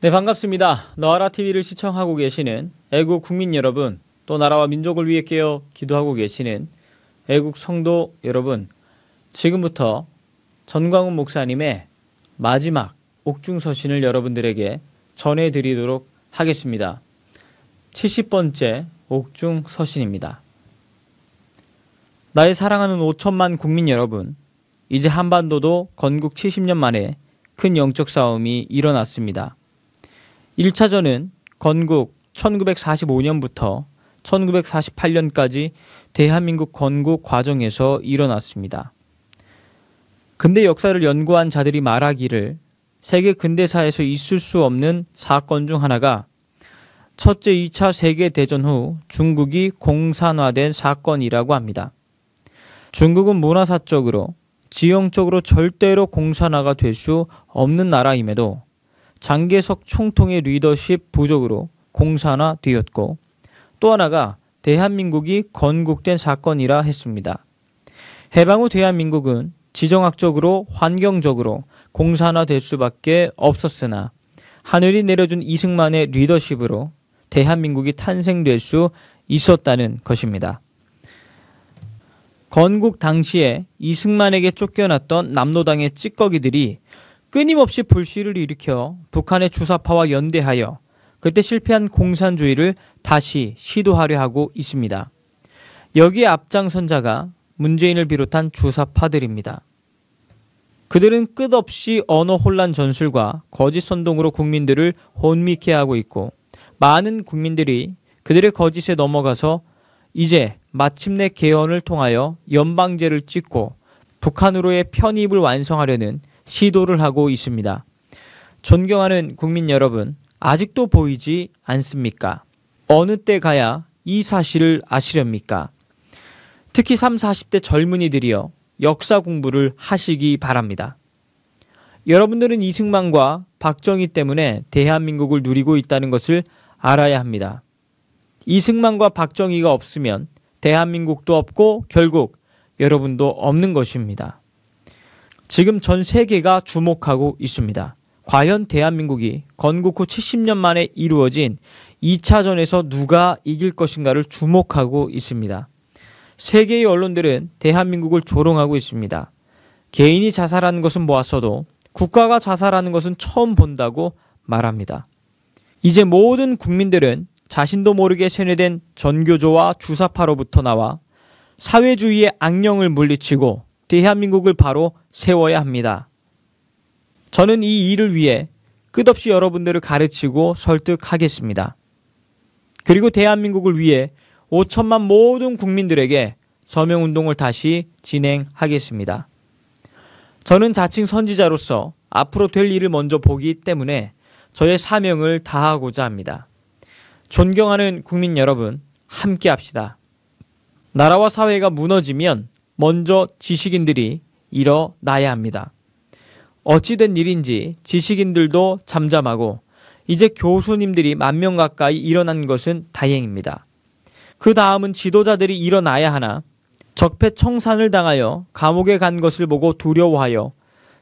네, 반갑습니다. 너아라 TV를 시청하고 계시는 애국 국민 여러분, 또 나라와 민족을 위해 깨어 기도하고 계시는 애국 성도 여러분, 지금부터 전광훈 목사님의 마지막 옥중서신을 여러분들에게 전해드리도록 하겠습니다. 70번째 옥중서신입니다. 나의 사랑하는 5천만 국민 여러분, 이제 한반도도 건국 70년 만에 큰 영적 싸움이 일어났습니다. 1차전은 건국 1945년부터 1948년까지 대한민국 건국 과정에서 일어났습니다. 근대 역사를 연구한 자들이 말하기를 세계 근대사에서 있을 수 없는 사건 중 하나가 첫째 2차 세계대전 후 중국이 공산화된 사건이라고 합니다. 중국은 문화사적으로, 지형적으로 절대로 공산화가 될 수 없는 나라임에도 장계석 총통의 리더십 부족으로 공산화되었고 또 하나가 대한민국이 건국된 사건이라 했습니다. 해방 후 대한민국은 지정학적으로 환경적으로 공산화될 수밖에 없었으나 하늘이 내려준 이승만의 리더십으로 대한민국이 탄생될 수 있었다는 것입니다. 건국 당시에 이승만에게 쫓겨났던 남로당의 찌꺼기들이 끊임없이 불씨를 일으켜 북한의 주사파와 연대하여 그때 실패한 공산주의를 다시 시도하려 하고 있습니다. 여기에 앞장선 자가 문재인을 비롯한 주사파들입니다. 그들은 끝없이 언어 혼란 전술과 거짓 선동으로 국민들을 혼미케 하고 있고 많은 국민들이 그들의 거짓에 넘어가서 이제 마침내 개헌을 통하여 연방제를 찍고 북한으로의 편입을 완성하려는 시도를 하고 있습니다. 존경하는 국민 여러분, 아직도 보이지 않습니까? 어느 때 가야 이 사실을 아시렵니까? 특히 3, 40대 젊은이들이여 역사 공부를 하시기 바랍니다. 여러분들은 이승만과 박정희 때문에 대한민국을 누리고 있다는 것을 알아야 합니다. 이승만과 박정희가 없으면 대한민국도 없고 결국 여러분도 없는 것입니다. 지금 전 세계가 주목하고 있습니다. 과연 대한민국이 건국 후 70년 만에 이루어진 2차전에서 누가 이길 것인가를 주목하고 있습니다. 세계의 언론들은 대한민국을 조롱하고 있습니다. 개인이 자살하는 것은 보았어도 국가가 자살하는 것은 처음 본다고 말합니다. 이제 모든 국민들은 자신도 모르게 세뇌된 전교조와 주사파로부터 나와 사회주의의 악령을 물리치고 대한민국을 바로 세워야 합니다. 저는 이 일을 위해 끝없이 여러분들을 가르치고 설득하겠습니다. 그리고 대한민국을 위해 5천만 모든 국민들에게 서명운동을 다시 진행하겠습니다. 저는 자칭 선지자로서 앞으로 될 일을 먼저 보기 때문에 저의 사명을 다하고자 합니다. 존경하는 국민 여러분, 함께 합시다. 나라와 사회가 무너지면 먼저 지식인들이 일어나야 합니다. 어찌된 일인지 지식인들도 잠잠하고 이제 교수님들이 만명 가까이 일어난 것은 다행입니다. 그 다음은 지도자들이 일어나야 하나 적폐청산을 당하여 감옥에 간 것을 보고 두려워하여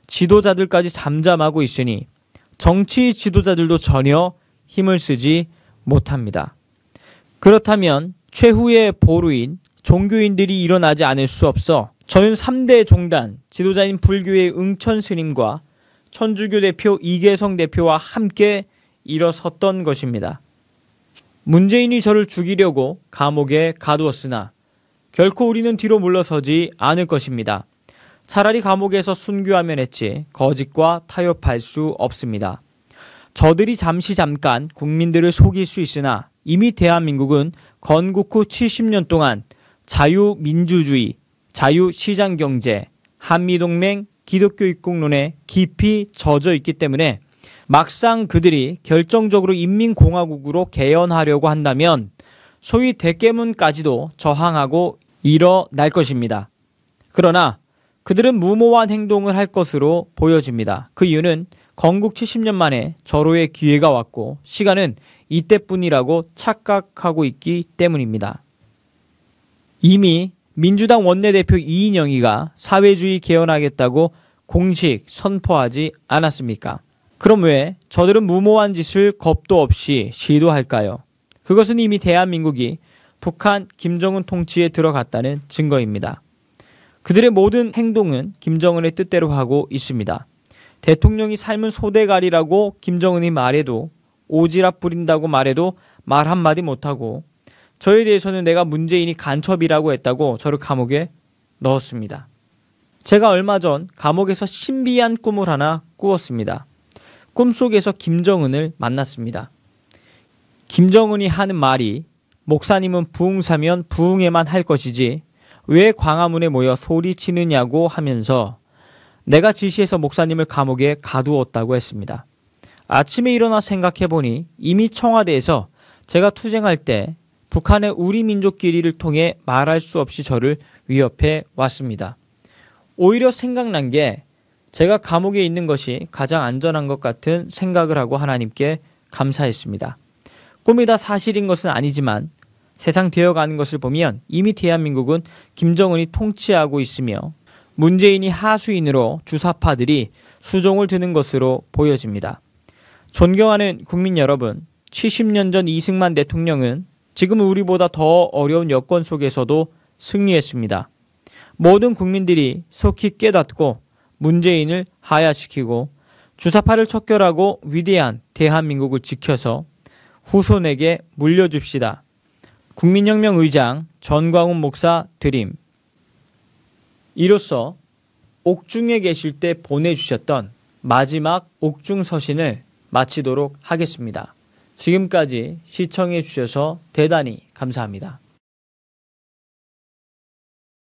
지도자들까지 잠잠하고 있으니 정치 지도자들도 전혀 힘을 쓰지 못합니다. 그렇다면 최후의 보루인 종교인들이 일어나지 않을 수 없어 저는 3대 종단 지도자인 불교의 응천 스님과 천주교 대표 이계성 대표와 함께 일어섰던 것입니다. 문재인이 저를 죽이려고 감옥에 가두었으나 결코 우리는 뒤로 물러서지 않을 것입니다. 차라리 감옥에서 순교하면 했지 거짓과 타협할 수 없습니다. 저들이 잠시 잠깐 국민들을 속일 수 있으나 이미 대한민국은 건국 후 70년 동안 자유민주주의, 자유시장경제, 한미동맹, 기독교 입국론에 깊이 젖어 있기 때문에 막상 그들이 결정적으로 인민공화국으로 개헌하려고 한다면 소위 대깨문까지도 저항하고 일어날 것입니다. 그러나 그들은 무모한 행동을 할 것으로 보여집니다. 그 이유는 건국 70년 만에 절호의 기회가 왔고 시간은 이때뿐이라고 착각하고 있기 때문입니다. 이미 민주당 원내대표 이인영이가 사회주의 개헌하겠다고 공식 선포하지 않았습니까? 그럼 왜 저들은 무모한 짓을 겁도 없이 시도할까요? 그것은 이미 대한민국이 북한 김정은 통치에 들어갔다는 증거입니다. 그들의 모든 행동은 김정은의 뜻대로 하고 있습니다. 대통령이 삶은 소대가리라고 김정은이 말해도 오지랖 부린다고 말해도 말 한마디 못하고 저에 대해서는 내가 문재인이 간첩이라고 했다고 저를 감옥에 넣었습니다. 제가 얼마 전 감옥에서 신비한 꿈을 하나 꾸었습니다. 꿈속에서 김정은을 만났습니다. 김정은이 하는 말이 목사님은 부흥사면 부흥에만 할 것이지 왜 광화문에 모여 소리치느냐고 하면서 내가 지시해서 목사님을 감옥에 가두었다고 했습니다. 아침에 일어나 생각해보니 이미 청와대에서 제가 투쟁할 때 북한의 우리 민족끼리를 통해 말할 수 없이 저를 위협해 왔습니다. 오히려 생각난 게 제가 감옥에 있는 것이 가장 안전한 것 같은 생각을 하고 하나님께 감사했습니다. 꿈이 다 사실인 것은 아니지만 세상 되어가는 것을 보면 이미 대한민국은 김정은이 통치하고 있으며 문재인이 하수인으로 주사파들이 수종을 드는 것으로 보여집니다. 존경하는 국민 여러분, 70년 전 이승만 대통령은 지금은 우리보다 더 어려운 여건 속에서도 승리했습니다. 모든 국민들이 속히 깨닫고 문재인을 하야시키고 주사파를 척결하고 위대한 대한민국을 지켜서 후손에게 물려줍시다. 국민혁명 의장 전광훈 목사 드림. 이로써 옥중에 계실 때 보내주셨던 마지막 옥중 서신을 마치도록 하겠습니다. 지금까지 시청해 주셔서 대단히 감사합니다.